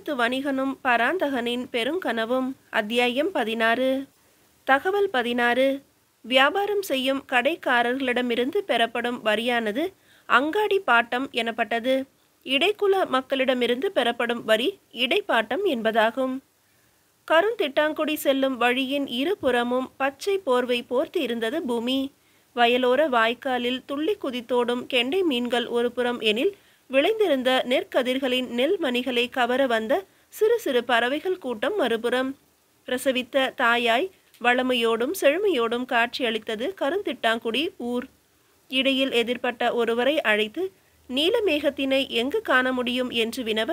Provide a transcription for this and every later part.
அனைத்து வணிகனும் பராந்தகனின் பெருங்கனவும் அத்தியாயம் பதினாறு தகவல் பதினாறு வியாபாரம் செய்யும் கடைக்காரர்களிடமிருந்து பெறப்படும் வரியானது அங்காடி பாட்டம் எனப்பட்டது இடைக்குல மக்களிடமிருந்து பெறப்படும் வரி இடைப்பாட்டம் என்பதாகும் கருந்திட்டாங்குடி செல்லும் வழியின் இருபுறமும் பச்சை போர்வை போர்த்தி இருந்தது பூமி வயலோர வாய்க்காலில் துள்ளி குதித்தோடும் கெண்டை மீன்கள் ஒரு புறம் எனில் விளைந்திருந்த நெற்கதிர்களின் நெல் மணிகளை கவர வந்த சிறு சிறு பறவைகள் கூட்டம் மறுபுறம் பிரசவித்த தாயாய் வளமையோடும் செழுமையோடும் காட்சியளித்தது கருந்திட்டாங்குடி ஊர் இடையில் எதிர்பட்ட ஒருவரை அழைத்து நீலமேகத்தினை எங்கு காண முடியும் என்று வினவ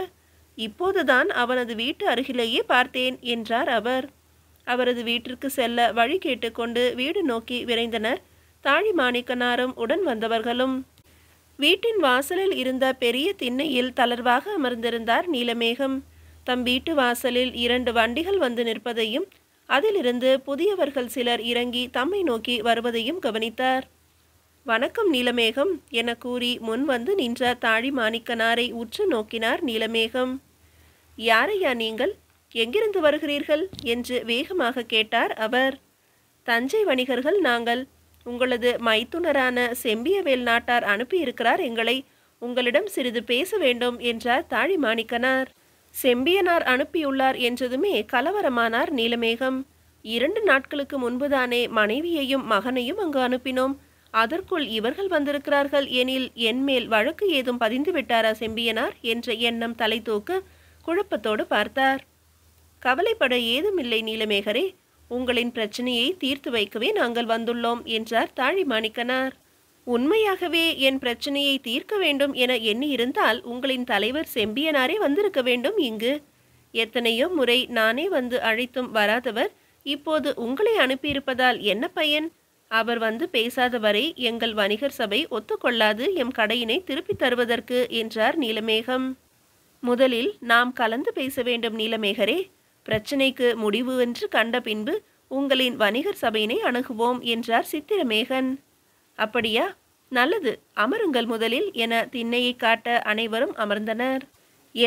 இப்போதுதான் அவனது வீட்டு அருகிலேயே பார்த்தேன் என்றார் அவர் அவரது வீட்டிற்கு செல்ல வழி கேட்டுக்கொண்டு வீடு நோக்கி விரைந்தனர் தாழி மாணிக்கனாரும் உடன் வந்தவர்களும் வீட்டின் வாசலில் இருந்த பெரிய திண்ணையில் தளர்வாக அமர்ந்திருந்தார் நீலமேகம் தம் வீட்டு வாசலில் இரண்டு வண்டிகள் வந்து நிற்பதையும் அதிலிருந்து புதியவர்கள் சிலர் இறங்கி தம்மை நோக்கி வருவதையும் கவனித்தார் வணக்கம் நீலமேகம் என கூறி முன் வந்து நின்ற தாழி மாணிக்கனாரை உற்று நோக்கினார் நீலமேகம் யாரையா நீங்கள் எங்கிருந்து வருகிறீர்கள் என்று வேகமாக கேட்டார் அவர் தஞ்சை வணிகர்கள் நாங்கள் உங்களது மைத்துனரான செம்பியவேல் நாட்டார் அனுப்பியிருக்கிறார் எங்களை உங்களிடம் சிறிது பேச வேண்டும் என்றார் தாழிமாணிக்கனார் செம்பியனார் அனுப்பியுள்ளார் என்றதுமே கலவரமானார் நீலமேகம் இரண்டு நாட்களுக்கு முன்புதானே மனைவியையும் மகனையும் அங்கு அனுப்பினோம் அதற்குள் இவர்கள் வந்திருக்கிறார்கள் எனில் என்மேல் வழக்கு ஏதும் பதிந்து விட்டாரா செம்பியனார் என்ற எண்ணம் தலை தூக்க குழப்பத்தோடு பார்த்தார் கவலைப்பட ஏதுமில்லை நீலமேகரே உங்களின் பிரச்சனையை தீர்த்து வைக்கவே நாங்கள் வந்துள்ளோம் என்றார் தாழி மாணிக்கனார் உண்மையாகவே என் பிரச்சனையை தீர்க்க வேண்டும் என எண்ணி இருந்தால் உங்களின் தலைவர் செம்பியனாரே வந்திருக்க வேண்டும் இங்கு எத்தனையோ முறை நானே வந்து அழைத்தும் வராதவர் இப்போது உங்களை அனுப்பியிருப்பதால் என்ன பயன் அவர் வந்து பேசாத வரை எங்கள் வணிகர் சபை ஒத்துக்கொள்ளாது எம் கடையினை திருப்பித் தருவதற்கு என்றார் நீலமேகம் முதலில் நாம் கலந்து பேச வேண்டும் நீலமேகரே பிரச்சினைக்கு முடிவு என்று கண்ட பின்பு உங்களின் வணிகர் சபையினை அணுகுவோம் என்றார் சித்திரமேகன் அப்படியா நல்லது அமருங்கள் முதலில் என திண்ணையை காட்ட அனைவரும் அமர்ந்தனர்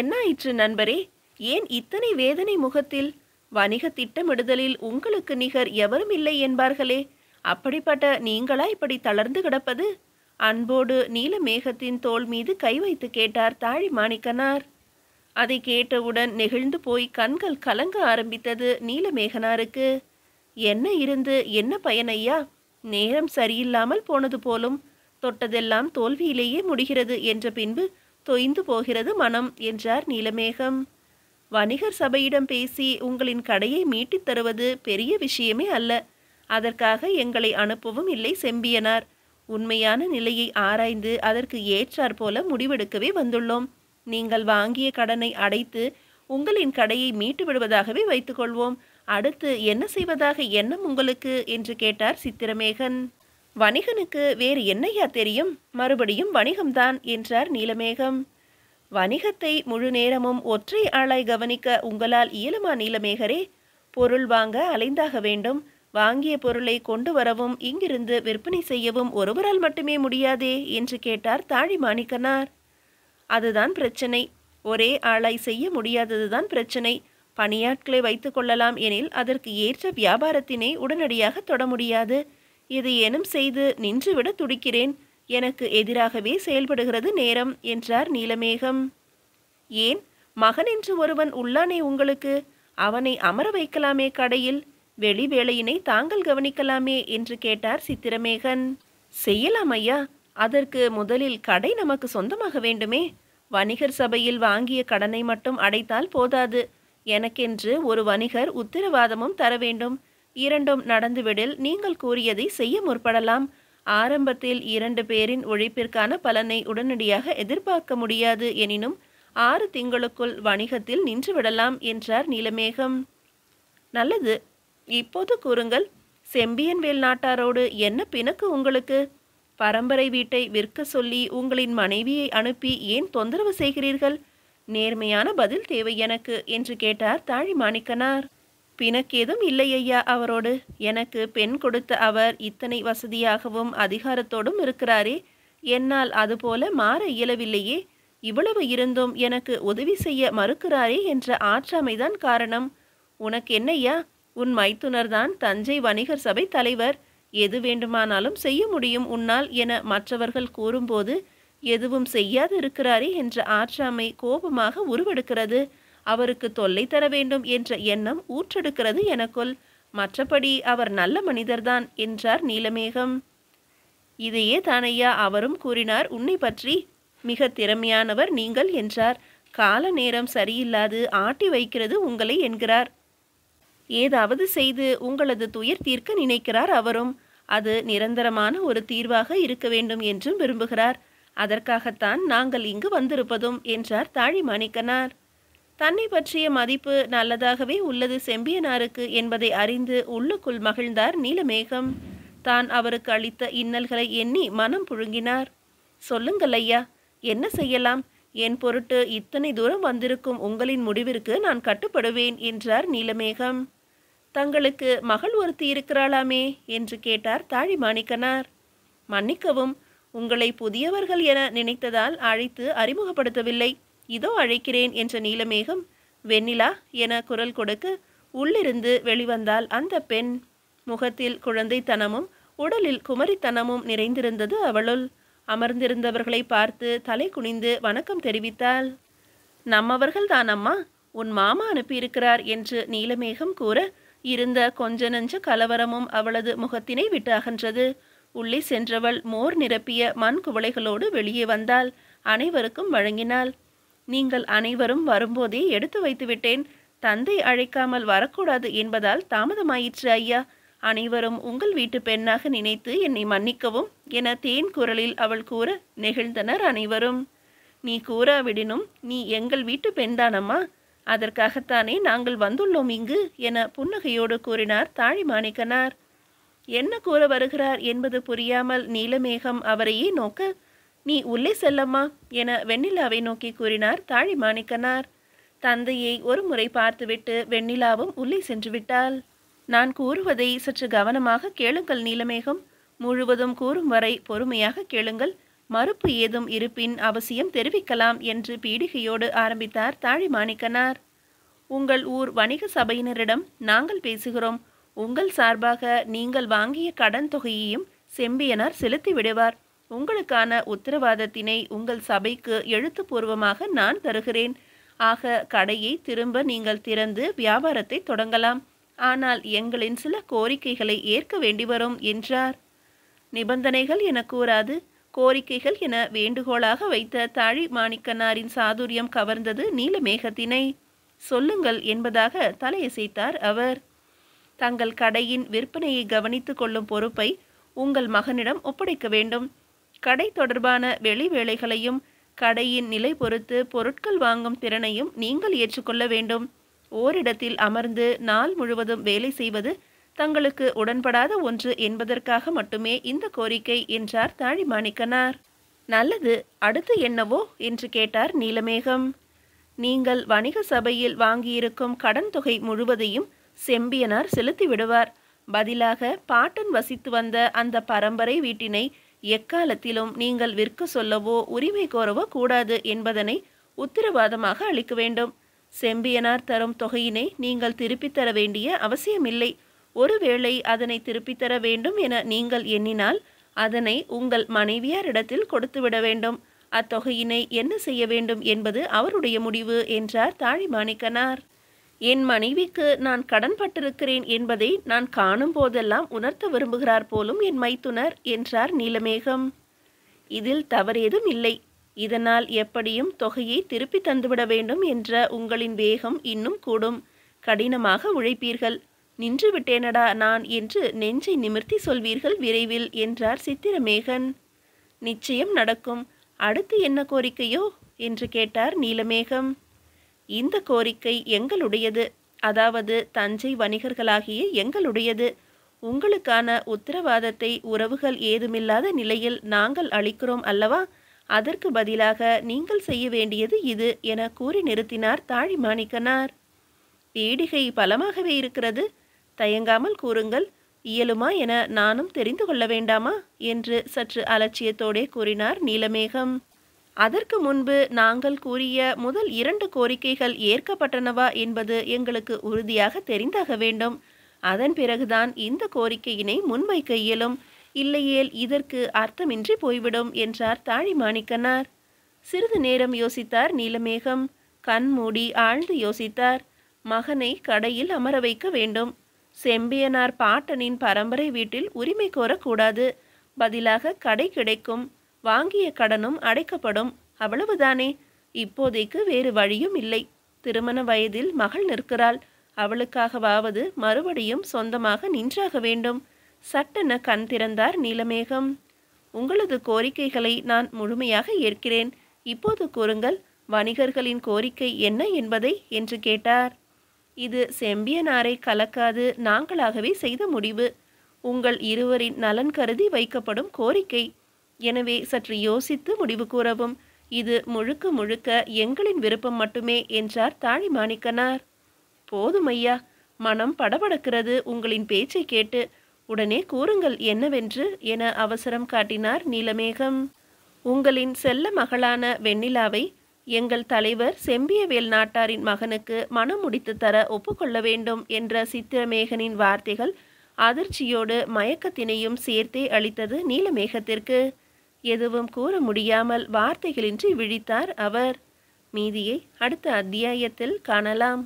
என்னாயிற்று நண்பரே ஏன் இத்தனை வேதனை முகத்தில் வணிக திட்டமிடுதலில் உங்களுக்கு நிகர் எவரும் இல்லை என்பார்களே அப்படிப்பட்ட நீங்களா இப்படி தளர்ந்து கிடப்பது அன்போடு நீல மேகத்தின் தோல் மீது கை வைத்து கேட்டார் தாழி மாணிக்கனார் அதை கேட்டவுடன் நெகிழ்ந்து போய் கண்கள் கலங்க ஆரம்பித்தது நீலமேகனாருக்கு என்ன இருந்து என்ன பயனையா நேரம் சரியில்லாமல் போனது போலும் தொட்டதெல்லாம் தோல்வியிலேயே முடிகிறது என்ற பின்பு தொய்ந்து போகிறது மனம் என்றார் நீலமேகம் வணிகர் சபையிடம் பேசி உங்களின் கடையை மீட்டித் தருவது பெரிய விஷயமே அல்ல அதற்காக எங்களை அனுப்பவும் இல்லை செம்பியனார் உண்மையான நிலையை ஆராய்ந்து அதற்கு ஏற்றாற்போல முடிவெடுக்கவே வந்துள்ளோம் நீங்கள் வாங்கிய கடனை அடைத்து உங்களின் கடையை மீட்டு விடுவதாகவே வைத்துக்கொள்வோம் அடுத்து என்ன செய்வதாக எண்ணம் உங்களுக்கு என்று கேட்டார் சித்திரமேகன் வணிகனுக்கு வேறு என்னையா தெரியும் மறுபடியும் வணிகம்தான் என்றார் நீலமேகம் வணிகத்தை முழு நேரமும் ஒற்றை ஆளாய் கவனிக்க உங்களால் இயலுமா நீலமேகரே பொருள் வாங்க அலைந்தாக வேண்டும் வாங்கிய பொருளை கொண்டு வரவும் இங்கிருந்து விற்பனை செய்யவும் ஒருவரால் மட்டுமே முடியாதே என்று கேட்டார் தாழி மாணிக்கனார் அதுதான் பிரச்சனை ஒரே ஆளாய் செய்ய முடியாதது தான் பிரச்சனை பணியாட்களை வைத்து கொள்ளலாம் எனில் அதற்கு ஏற்ற வியாபாரத்தினை உடனடியாக தொட முடியாது இது ஏனும் செய்து நின்றுவிட துடிக்கிறேன் எனக்கு எதிராகவே செயல்படுகிறது நேரம் என்றார் நீலமேகம் ஏன் மகன் என்று ஒருவன் உள்ளானே உங்களுக்கு அவனை அமர வைக்கலாமே கடையில் வெளி வேலையினை தாங்கள் கவனிக்கலாமே என்று கேட்டார் சித்திரமேகன் செய்யலாம் ஐயா அதற்கு முதலில் கடை நமக்கு சொந்தமாக வேண்டுமே வணிகர் சபையில் வாங்கிய கடனை மட்டும் அடைத்தால் போதாது எனக்கென்று ஒரு வணிகர் உத்தரவாதமும் தர வேண்டும் இரண்டும் நடந்துவிடில் நீங்கள் கூறியதை செய்ய முற்படலாம் ஆரம்பத்தில் இரண்டு பேரின் உழைப்பிற்கான பலனை உடனடியாக எதிர்பார்க்க முடியாது எனினும் ஆறு திங்களுக்குள் வணிகத்தில் நின்றுவிடலாம் என்றார் நீலமேகம் நல்லது இப்போது கூறுங்கள் செம்பியன்வேல் நாட்டாரோடு என்ன பிணக்கு உங்களுக்கு பரம்பரை வீட்டை விற்க சொல்லி உங்களின் மனைவியை அனுப்பி ஏன் தொந்தரவு செய்கிறீர்கள் நேர்மையான பதில் தேவை எனக்கு என்று கேட்டார் தாழி மாணிக்கனார் பிணக்கேதும் இல்லை ஐயா அவரோடு எனக்கு பெண் கொடுத்த அவர் இத்தனை வசதியாகவும் அதிகாரத்தோடும் இருக்கிறாரே என்னால் அதுபோல மாற இயலவில்லையே இவ்வளவு இருந்தும் எனக்கு உதவி செய்ய மறுக்கிறாரே என்ற ஆற்றாமைதான் காரணம் உனக்கு என்னையா உன் மைத்துனர்தான் தஞ்சை வணிகர் சபை தலைவர் எது வேண்டுமானாலும் செய்ய முடியும் உன்னால் என மற்றவர்கள் கூறும்போது எதுவும் செய்யாது இருக்கிறாரே என்ற ஆற்றாமை கோபமாக உருவெடுக்கிறது அவருக்கு தொல்லை தர வேண்டும் என்ற எண்ணம் ஊற்றெடுக்கிறது எனக்குள் மற்றபடி அவர் நல்ல மனிதர்தான் என்றார் நீலமேகம் இதையே தானையா அவரும் கூறினார் உன்னை பற்றி மிக திறமையானவர் நீங்கள் என்றார் கால நேரம் சரியில்லாது ஆட்டி வைக்கிறது உங்களை என்கிறார் ஏதாவது செய்து உங்களது துயர் தீர்க்க நினைக்கிறார் அவரும் அது நிரந்தரமான ஒரு தீர்வாக இருக்க வேண்டும் என்றும் விரும்புகிறார் அதற்காகத்தான் நாங்கள் இங்கு வந்திருப்பதும் என்றார் தாழி மாணிக்கனார் தன்னை பற்றிய மதிப்பு நல்லதாகவே உள்ளது செம்பியனாருக்கு என்பதை அறிந்து உள்ளுக்குள் மகிழ்ந்தார் நீலமேகம் தான் அவருக்கு அளித்த இன்னல்களை எண்ணி மனம் புழுங்கினார் சொல்லுங்கள் ஐயா என்ன செய்யலாம் என் பொருட்டு இத்தனை தூரம் வந்திருக்கும் உங்களின் முடிவிற்கு நான் கட்டுப்படுவேன் என்றார் நீலமேகம் தங்களுக்கு மகள் ஒருத்தி இருக்கிறாளாமே என்று கேட்டார் தாழி மாணிக்கனார் மன்னிக்கவும் உங்களை புதியவர்கள் என நினைத்ததால் அழைத்து அறிமுகப்படுத்தவில்லை இதோ அழைக்கிறேன் என்ற நீலமேகம் வெண்ணிலா என குரல் கொடுக்க உள்ளிருந்து வெளிவந்தால் அந்த பெண் முகத்தில் குழந்தைத்தனமும் உடலில் குமரித்தனமும் நிறைந்திருந்தது அவளுள் அமர்ந்திருந்தவர்களை பார்த்து தலை குனிந்து வணக்கம் தெரிவித்தாள் நம்மவர்கள்தான் அம்மா உன் மாமா அனுப்பியிருக்கிறார் என்று நீலமேகம் கூற இருந்த கொஞ்ச நஞ்சு கலவரமும் அவளது முகத்தினை விட்டு அகன்றது உள்ளே சென்றவள் மோர் நிரப்பிய மண் குவளைகளோடு வெளியே வந்தாள் அனைவருக்கும் வழங்கினாள் நீங்கள் அனைவரும் வரும்போதே எடுத்து வைத்துவிட்டேன் தந்தை அழைக்காமல் வரக்கூடாது என்பதால் தாமதமாயிற்று ஐயா அனைவரும் உங்கள் வீட்டு பெண்ணாக நினைத்து என்னை மன்னிக்கவும் என தேன் குரலில் அவள் கூற நெகிழ்ந்தனர் அனைவரும் நீ கூறாவிடினும் நீ எங்கள் வீட்டு பெண்தானம்மா அதற்காகத்தானே நாங்கள் வந்துள்ளோம் இங்கு என புன்னகையோடு கூறினார் தாழிமாணிக்கனார் என்ன கூற வருகிறார் என்பது புரியாமல் நீலமேகம் அவரையே நோக்க நீ உள்ளே செல்லம்மா என வெண்ணிலாவை நோக்கி கூறினார் தாழிமாணிக்கனார் தந்தையை ஒரு முறை பார்த்துவிட்டு வெண்ணிலாவும் உள்ளே சென்று விட்டாள் நான் கூறுவதை சற்று கவனமாக கேளுங்கள் நீலமேகம் முழுவதும் கூறும் வரை பொறுமையாக கேளுங்கள் மறுப்பு ஏதும் இருப்பின் அவசியம் தெரிவிக்கலாம் என்று பீடிகையோடு ஆரம்பித்தார் தாழிமாணிக்கனார் உங்கள் ஊர் வணிக சபையினரிடம் நாங்கள் பேசுகிறோம் உங்கள் சார்பாக நீங்கள் வாங்கிய கடன் தொகையையும் செம்பியனார் செலுத்தி விடுவார் உங்களுக்கான உத்தரவாதத்தினை உங்கள் சபைக்கு எழுத்துப்பூர்வமாக நான் தருகிறேன் ஆக கடையை திரும்ப நீங்கள் திறந்து வியாபாரத்தை தொடங்கலாம் ஆனால் எங்களின் சில கோரிக்கைகளை ஏற்க வேண்டி வரும் என்றார் நிபந்தனைகள் என கூறாது கோரிக்கைகள் என வேண்டுகோளாக வைத்த தாழி மாணிக்கனாரின் சாதுரியம் கவர்ந்தது நீலமேகத்தினை சொல்லுங்கள் என்பதாக தலையசைத்தார் அவர் தங்கள் கடையின் விற்பனையை கவனித்து கொள்ளும் பொறுப்பை உங்கள் மகனிடம் ஒப்படைக்க வேண்டும் கடை தொடர்பான வெளி வேலைகளையும் கடையின் நிலை பொறுத்து பொருட்கள் வாங்கும் திறனையும் நீங்கள் ஏற்றுக்கொள்ள வேண்டும் ஓரிடத்தில் அமர்ந்து நாள் முழுவதும் வேலை செய்வது தங்களுக்கு உடன்படாத ஒன்று என்பதற்காக மட்டுமே இந்த கோரிக்கை என்றார் தாழிமாணிக்கனார் நல்லது அடுத்து என்னவோ என்று கேட்டார் நீலமேகம் நீங்கள் வணிக சபையில் வாங்கியிருக்கும் கடன் தொகை முழுவதையும் செம்பியனார் செலுத்தி விடுவார் பதிலாக பாட்டன் வசித்து வந்த அந்த பரம்பரை வீட்டினை எக்காலத்திலும் நீங்கள் விற்க சொல்லவோ உரிமை கோரவோ கூடாது என்பதனை உத்தரவாதமாக அளிக்க வேண்டும் செம்பியனார் தரும் தொகையினை நீங்கள் திருப்பித் தர வேண்டிய அவசியமில்லை ஒருவேளை அதனை திருப்பித் தர வேண்டும் என நீங்கள் எண்ணினால் அதனை உங்கள் மனைவியாரிடத்தில் கொடுத்துவிட வேண்டும் அத்தொகையினை என்ன செய்ய வேண்டும் என்பது அவருடைய முடிவு என்றார் தாழிமாணிக்கனார் என் மனைவிக்கு நான் கடன்பட்டிருக்கிறேன் என்பதை நான் காணும் போதெல்லாம் உணர்த்த விரும்புகிறார் போலும் என் மைத்துனர் என்றார் நீலமேகம் இதில் தவறேதும் இல்லை இதனால் எப்படியும் தொகையை திருப்பி தந்துவிட வேண்டும் என்ற உங்களின் வேகம் இன்னும் கூடும் கடினமாக உழைப்பீர்கள் நின்று விட்டேனடா நான் என்று நெஞ்சை நிமிர்த்தி சொல்வீர்கள் விரைவில் என்றார் சித்திரமேகன் நிச்சயம் நடக்கும் அடுத்து என்ன கோரிக்கையோ என்று கேட்டார் நீலமேகம் இந்த கோரிக்கை எங்களுடையது அதாவது தஞ்சை வணிகர்களாகிய எங்களுடையது உங்களுக்கான உத்தரவாதத்தை உறவுகள் ஏதுமில்லாத நிலையில் நாங்கள் அளிக்கிறோம் அல்லவா அதற்கு பதிலாக நீங்கள் செய்ய வேண்டியது இது என கூறி நிறுத்தினார் தாழிமாணிக்கனார் பீடிகை பலமாகவே இருக்கிறது தயங்காமல் கூறுங்கள் இயலுமா என நானும் தெரிந்து கொள்ள வேண்டாமா என்று சற்று அலட்சியத்தோடே கூறினார் நீலமேகம் அதற்கு முன்பு நாங்கள் கூறிய முதல் இரண்டு கோரிக்கைகள் ஏற்கப்பட்டனவா என்பது எங்களுக்கு உறுதியாக தெரிந்தாக வேண்டும் அதன் பிறகுதான் இந்த கோரிக்கையினை முன்வைக்க இயலும் இல்லையேல் இதற்கு அர்த்தமின்றி போய்விடும் என்றார் தாழிமாணிக்கனார் சிறிது நேரம் யோசித்தார் நீலமேகம் கண் மூடி ஆழ்ந்து யோசித்தார் மகனை கடையில் அமர வைக்க வேண்டும் செம்பியனார் பாட்டனின் பரம்பரை வீட்டில் உரிமை கோரக்கூடாது பதிலாக கடை கிடைக்கும் வாங்கிய கடனும் அடைக்கப்படும் அவ்வளவுதானே இப்போதைக்கு வேறு வழியும் இல்லை திருமண வயதில் மகள் நிற்கிறாள் அவளுக்காகவாவது மறுபடியும் சொந்தமாக நின்றாக வேண்டும் சட்டென கண் திறந்தார் நீலமேகம் உங்களது கோரிக்கைகளை நான் முழுமையாக ஏற்கிறேன் இப்போது கூறுங்கள் வணிகர்களின் கோரிக்கை என்ன என்பதை என்று கேட்டார் இது செம்பியனாரை கலக்காது நாங்களாகவே செய்த முடிவு உங்கள் இருவரின் நலன் கருதி வைக்கப்படும் கோரிக்கை எனவே சற்று யோசித்து முடிவு கூறவும் இது முழுக்க முழுக்க எங்களின் விருப்பம் மட்டுமே என்றார் தாழிமாணிக்கனார் போதும் ஐயா மனம் படபடக்கிறது உங்களின் பேச்சை கேட்டு உடனே கூறுங்கள் என்னவென்று என அவசரம் காட்டினார் நீலமேகம் உங்களின் செல்ல மகளான வெண்ணிலாவை எங்கள் தலைவர் செம்பியவேல் நாட்டாரின் மகனுக்கு மனம் முடித்து தர ஒப்புக்கொள்ள வேண்டும் என்ற சித்திரமேகனின் வார்த்தைகள் அதிர்ச்சியோடு மயக்கத்தினையும் சேர்த்தே அளித்தது நீலமேகத்திற்கு எதுவும் கூற முடியாமல் வார்த்தைகளின்றி விழித்தார் அவர் மீதியை அடுத்த அத்தியாயத்தில் காணலாம்